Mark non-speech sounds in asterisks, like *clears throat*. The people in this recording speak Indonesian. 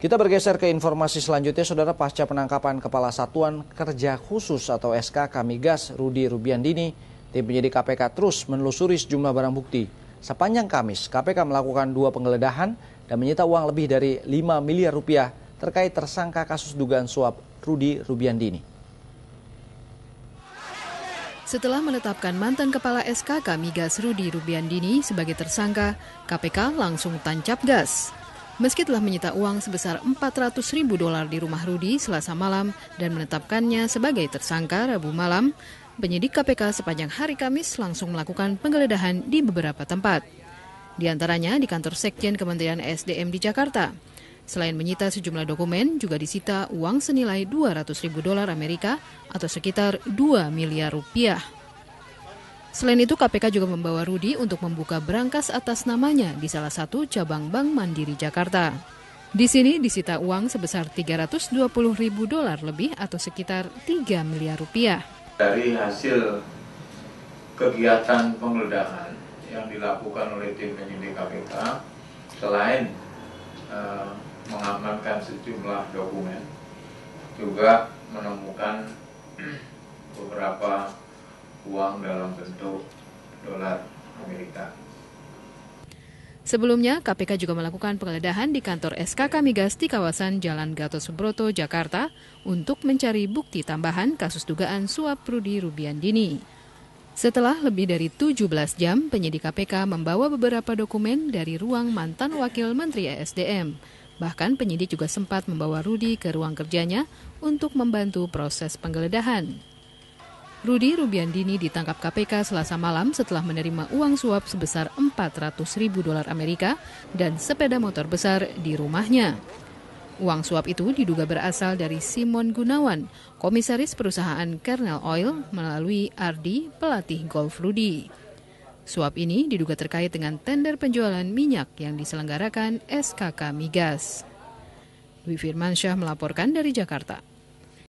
Kita bergeser ke informasi selanjutnya, saudara pasca penangkapan Kepala Satuan Kerja Khusus atau SK Kamigas Rudi Rubiandini, tim penyidik KPK terus menelusuri sejumlah barang bukti. Sepanjang Kamis, KPK melakukan dua penggeledahan dan menyita uang lebih dari 5 miliar rupiah terkait tersangka kasus dugaan suap Rudi Rubiandini. Setelah menetapkan mantan kepala SKK Migas Rudi Rubiandini sebagai tersangka, KPK langsung tancap gas. Meski telah menyita uang sebesar 400 ribu dolar di rumah Rudi selasa malam dan menetapkannya sebagai tersangka Rabu malam, penyidik KPK sepanjang hari Kamis langsung melakukan penggeledahan di beberapa tempat. Di antaranya di kantor Sekjen Kementerian SDM di Jakarta. Selain menyita sejumlah dokumen, juga disita uang senilai 200 ribu dolar Amerika atau sekitar 2 miliar rupiah. Selain itu, KPK juga membawa Rudi untuk membuka berangkas atas namanya di salah satu cabang Bank Mandiri Jakarta. Di sini disita uang sebesar 320 ribu dolar lebih atau sekitar 3 miliar rupiah. Dari hasil kegiatan penggeledahan yang dilakukan oleh tim penyidik KPK, selain uh, mengamankan sejumlah dokumen, juga menemukan *clears throat* beberapa uang dalam bentuk dolar Amerika. Sebelumnya, KPK juga melakukan penggeledahan di kantor SKK Migas di kawasan Jalan Gatot Subroto, Jakarta untuk mencari bukti tambahan kasus dugaan suap Rudi Rubiandini. Setelah lebih dari 17 jam, penyidik KPK membawa beberapa dokumen dari ruang mantan Wakil Menteri ESDM. Bahkan penyidik juga sempat membawa Rudi ke ruang kerjanya untuk membantu proses penggeledahan. Rudi Rubiandini ditangkap KPK selasa malam setelah menerima uang suap sebesar 400 ribu dolar Amerika dan sepeda motor besar di rumahnya. Uang suap itu diduga berasal dari Simon Gunawan, komisaris perusahaan Kernel Oil melalui Ardi, pelatih golf Rudi. Suap ini diduga terkait dengan tender penjualan minyak yang diselenggarakan SKK Migas. Dwi Firmansyah melaporkan dari Jakarta.